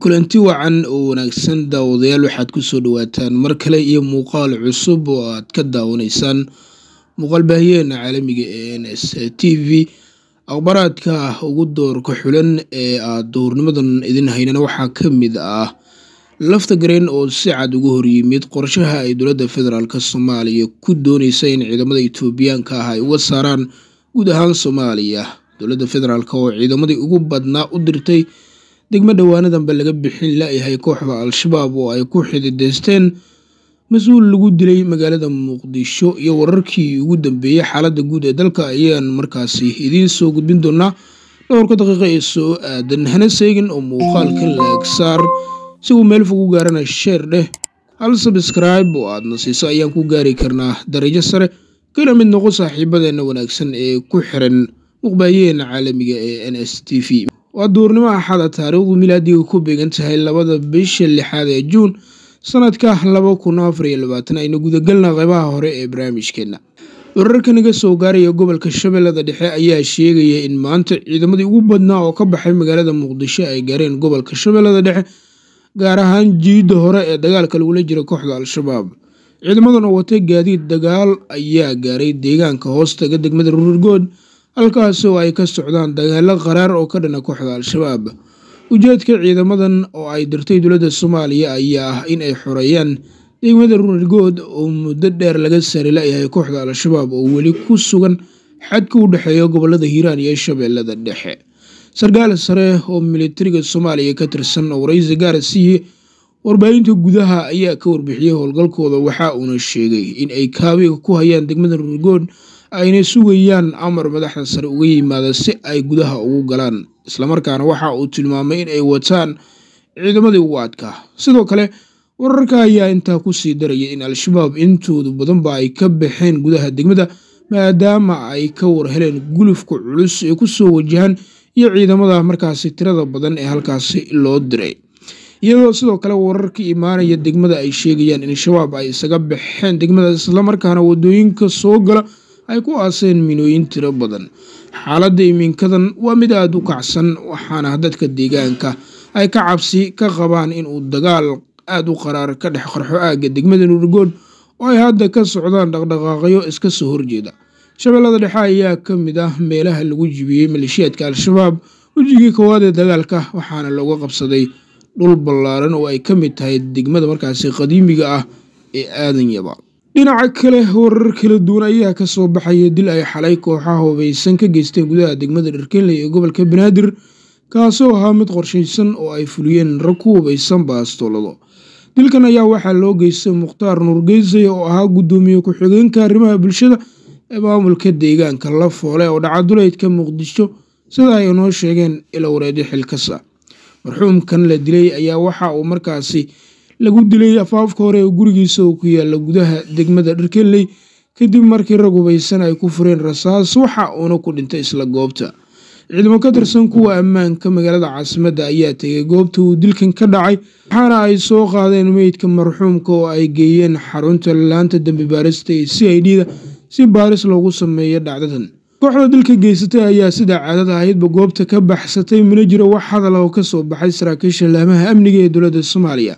kulanti wacan oo wanaagsan daawadayaal waxaad kusoo dhawaataan mar kale iyo muuqaal cusub oo aad ka daawanaysaan muuqaal baahiyeena caalamiga ee n s t v aqbaraadka ah ugu doorka xulan ee aad duhurnimadan idin haynana waxaa ka mid ah lafta gareen oo si cad uga horyimid qorshaha ay dowladda federaalk soomaaliya ku dooneysa in ciidamada etoobiyaanka ah ay uga saaraan guud ahaan soomaaliya dowladda federaalk oo ciidamadii ugu badnaa u dirtay degmada waanadanba laga bixin la-yahay kooxda al-shabaab oo ay ku xididaysteen mas-uul lagu dilay magaalada muqdisho iyo wararkii ugu dambeeyey xaaladda guud ee dalka ayaan markaasi idiin soo gudbin doonaa dhowrka daqiiqa ee soo aadan hana seegin oo muuqaalka laegsaar si uu meel fog u gaarana sheer dheh hal sabskraibe oo aadna nasiiso ayaan ku gaari karnaa darajo sare kana mid noqo saaxiibadeenna wanaagsan ee ku xiran muqbaayeen caalamiga ah ee n s t v waa duurnimo axada ah taariikhdu milaadigu ku beegan tahay labada bisha lixaad ee juun sanadka laba kun afar iyo labaatan aynu gudagelna qeybaha hore ee barnaamijkeenna wararka naga soo gaaraya gobolka shabeellada dhexe ayaa sheegaya in maanta ciidamadii ugu badnaa oo ka baxay magaalada muqdisho ay gaareen gobolka shabeellada dhexe gaar ahaan jiidda hore ee dagaalka lagula jira kooxda al-shabaab ciidamadan oo watay gaadiid dagaal ayaa gaaray deegaanka hoostaga degmada ruurgood halkaasi oo ay ka socdaan dagaalo qaraar oo ka dhana kooxda al-shabaab ujeedka ciidamadan oo ay dirtay dowladda soomaaliya ayaa ah in ay xoreeyaan degmada runirgood oo muddo dheer laga sari la-yahay kooxda al-shabaab oo weli ku sugan xadka u dhexeeya gobollada hiiraan iyo shabeellada dhexe sarkaal sare oo militariga soomaaliya ka tirsan oo ra-iisa waraysa gaarasiiye warbaahinta gudaha ayaa ka warbixiyey howlgalkooda waxa uuna sheegay in ay kaabiga ku hayaan degmada runirgood ayna sugayaan amar madaxda sare uga yimaada si ay gudaha ugu galaan islamarkaana waxa uu tilmaamay in ay wataan ciidamadii ugu adkaa sidoo kale wararka ayaa intaa ku sii daraya in al-shabaab intoodu badanba ay ka baxeen gudaha degmada maadaama ay ka warheleen gulufka culus ee kusoo wajahan iyo ciidamada markaasi tirada badan ee halkaasi loo diray iyadoo sidoo kale wararka imaanaya degmada ay sheegayaan in shabaab ay isaga baxeen degmada islamarkaana wadooyinka soo gala ay ku aaseen minooyin tiro badan xaaladda iminkadan waa mid aada u kacsan waxaana dadka deegaanka ay ka cabsi ka qabaan inuu dagaal aada u qaraar ka dhex qarxo aagga degmada nuurgoon oo ay hadda ka socdaan dhaqdhaqaaqyo iska soo horjeeda shabeellada dhexe ayaa ka mid ah meelaha lagu jibiyey maleeshiyaadka al-shabaab wejigii koowaad ee dagaalka waxaana looga qabsaday dhul ballaaran oo ay ka mid tahay degmada markaasi qadiimiga ah ee aadan yaba dhinaca kale warar kala duwan ayaa ka soo baxaya dil ay xalay kooxaha hubeysan ka geysteen gudaha degmada dharkenley ee gobolka banaadir kaasoo ahaa mid qorshaysan oo ay fuliyeen rag ku hubeysan baastoolado dilkan ayaa waxaa loo geystay mukhtaar nuurgeysay oo ahaa guddoomiye ku-xigeenka arrimaha bulshada ee maamulka deegaanka la foole oo dhaca duleydka muqdisho sida ay inoo sheegeen ilawareedyo xilkasa marxuumkan la dilay ayaa waxa uu markaasi lagu dilay afaafka hore ee gurigiisa oo ku yaala gudaha degmada dharkeley kadib markii rag hubaysan ay ku fureen rasaas waxa uuna ku dhintay isla goobta ciidamo ka tirsan kuwa ammaanka magaalada caasimadda ayaa tegay goobta uu dilkan ka dhacay waxaana ay soo qaadeen meydka marxuumka oo ay geeyeen xarunta laanta dambi baarista ee c i d-da si baaris loogu sameeyo dhacdadan kooxda dilka geysatay ayaa sidaa caadada ahaydba goobta ka baxsatay mana jiro wax hadal ah oo ka soo baxay saraakiisha laamaha amniga ee dowladda soomaaliya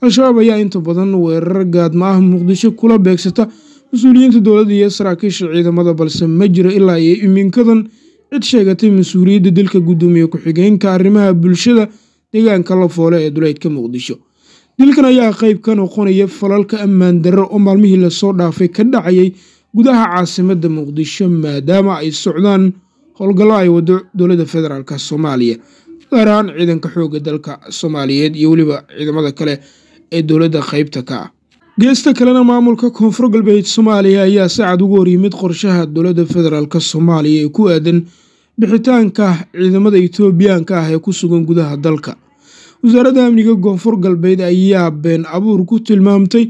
al-shabaab ayaa inta badan weerar gaadma ah muqdisho kula beegsata mas-uuliyiinta dowladda iyo saraakiisha ciidamada balse ma jiro ilaa iyo iminkadan cid sheegatay mas-uuliyadda dalka guddoomiye ku-xigeenka arrimaha bulshada deegaanka la foole ee duleydka muqdisho dilkan ayaa qayb ka noqonaya falalka ammaan darro oo maalmihii lasoo dhaafay ka dhacayay gudaha caasimada muqdisho maadaama ay socdaan howlgallo ay wado dowladda federaalk soomaaliya gaar ahaan ciidanka xoogga dalka soomaaliyeed iyo weliba ciidamada kale ee dowladda qaybta ka ah geesta kalena maamulka koonfur galbeed soomaaliya ayaa sacad ugu hor yimid qorshaha dowladda federaalk soomaaliya ee ku aadan bixitaanka ciidamada etoobiyaanka ah ee ku sugan gudaha dalka wasaaradda amniga koonfur galbeed ayaa been abuur ku tilmaamtay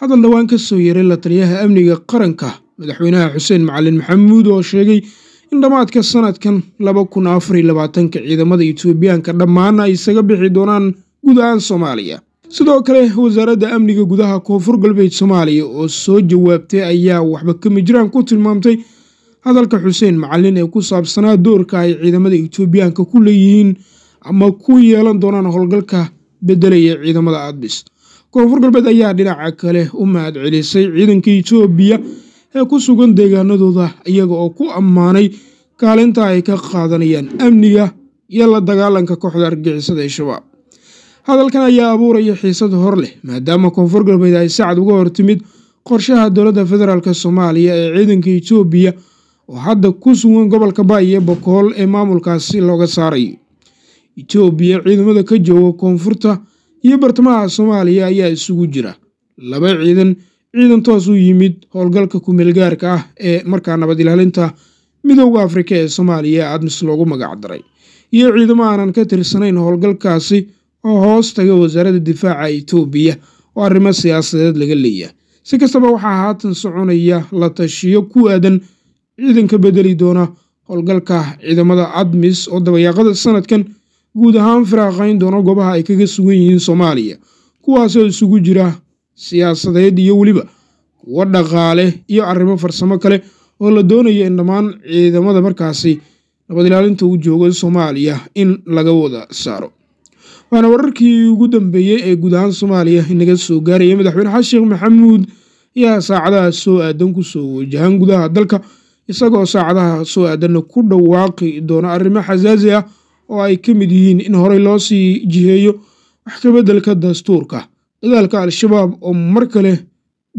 hadal dhowaan ka soo yaray la taliyaha amniga qaranka madaxweynaha xuseen macalin maxamuud oo sheegay in dhammaadka sanadkan laba kun afar iyo labaatanka ciidamada etoobiyaanka dhammaana isaga bixi doonaan guud ahaan soomaaliya sidoo kale wasaaradda amniga gudaha koonfur galbeed soomaaliya oo soo jawaabtay ayaa waxba ka jiraan ku tilmaamtay hadalka xuseen macalin ee ku saabsanaa doorka ay ciidamada etoobiyaanka ku leeyihiin ama ku yeelan doonaan howlgalka bedelaya ciidamada adbis koonfur galbeed ayaa dhinaca kale u mahad celisay ciidanka etoobiya ee ku sugan deegaanadooda iyaga oo ku ammaanay kaalinta ay ka qaadanayaan amniga iyo la dagaalanka kooxda argixisada ee shabaab hadalkan ayaa abuuraya xiisad hor leh maadaama koonfur galbeed ay sacad uga hortimid qorshaha dowladda federaalk soomaaliya ee ciidanka etoobiya oo hadda ku sugan gobolka baayi ee bokool ee maamulkaasi looga saaray etoobiya ciidamada ka jooga koonfurta iyo bartamaha soomaaliya ayaa isugu jira laba ciidan ciidan toos u yimid howlgalka kumeelgaarka ah ee markaa nabad ilaalinta midowga afrika ee soomaaliya admis loogu magacdaray iyo ciidamo aanan ka tirsanayn howlgalkaasi oo hoos taga wasaaradda difaaca itoobiya oo arrimo siyaasadeed laga leeyahay si kastaba waxaa haatan soconaya la tashiyo ku aadan ciidanka bedeli doona howlgalka ciidamada admis oo dabayaaqada sanadkan guud ahaan firaaqayn doona goobaha ay kaga sugan yihiin soomaaliya kuwaas oo isugu jira siyaasadeed iyo weliba kuwo dhaqaale iyo arrimo farsamo kale oo la doonaya in dhammaan ciidamada markaasi nabad ilaalinta u jooga soomaaliya in laga wada saaro waxaana wararkii ugu dambeeyey ee gudahaan soomaaliya inaga soo gaaraya madaxweyne xasan maxamuud ayaa saacadaha soo aadan kusoo wajahan gudaha dalka isagoo saacadaha soo aadanna ku dhawaaqi doono arrimo xasaasi ah oo ay ka mid yihiin in horey loo sii jiheeyo wax kabeddelka dastuurka dagaalka al-shabaab oo mar kale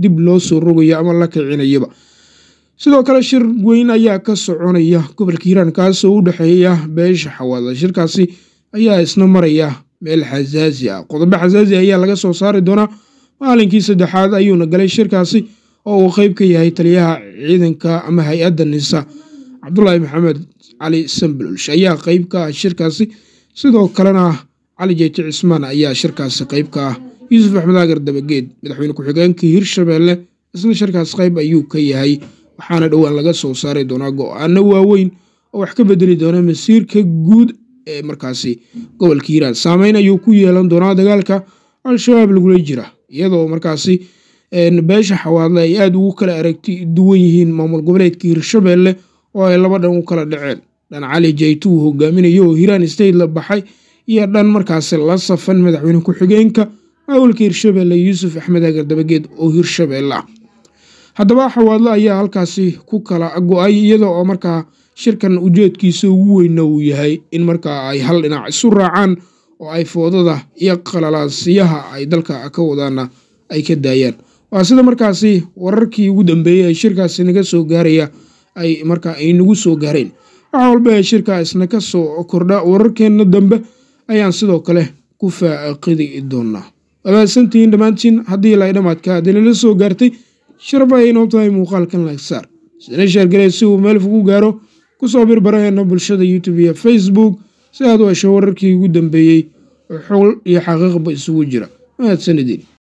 dib loo soo rogayo ama la kicinayaba sidoo kale shir weyn ayaa ka soconaya gobolka hiiraan kaasoo u dhexeeya beesha xawaada shirkaasi ayaa isna maraya meel xasaasi ah qodobo xasaasi ayaa laga soo saari doonaa maalinkii saddexaad ayuuna galay shirkaasi oo uu qeyb ka yahay taliyaha ciidanka ama hay-adda nisa cabdulaahi maxamed cali sambululsh ayaa qeyb ka ah shirkaasi sidoo kalena cali jeyti cismaan ayaa shirkaasi qeyb ka ah yuusuf axmed aagar dabageed madaxweyne ku-xigeenkii hirshabeelle isna shirkaas qeyb ayuu ka yahay waxaana dhowaan laga soo saari doonaa go-aano waaweyn oo wax ka bedeli doona masiirka guud ee markaasi gobolka hiiraan saameyn ayuu ku yeelan doonaa dagaalka al-shabaab lagula jira iyadoo markaasi beesha xawaadle ay aada ugu kala aragti duwan yihiin maamul goboleedka hiirshabeelle oo ay laba dhan u kala dhaceen dhan cali jaytu uu hogaaminayo oo hiiraan state la baxay iyo dhan markaasi la safan madaxweyne ku-xigeenka maamulka hiirshabeelle yuusuf axmed agar dabageed oo hiirshabeelle ah. haddaba xawaadle ayaa halkaasi ku kala go-ay iyadoo oo markaa shirkan ujeedkiisa ugu weynna uu yahay in marka ay hal dhinac isu raacaan oo ay foodada iyo qalalaasiyaha ay dalka ka wadaana ay ka daayaan waa sida markaasi wararkii ugu dambeeyey ee shirkaasi naga soo gaaraya ay markaa aynagu soo gaareen wax walba ee shirkaa ka soo kordha wararkeenna dambe ayaan sidoo kale ku faaqidi doonaa waabaasantihiin dhammaantiin haddii laydhamaadka adinala soo gaartay sharba ay inoo tahay muuqaalkan lagsaar isina sheergalee si uu meel ugu gaaro kusoo birbaraheena bulshada youtube iyo facebook si aad u hesho wararkii ugu dambeeyey oo xul iyo xaqiiqba isugu jira mahadsanidin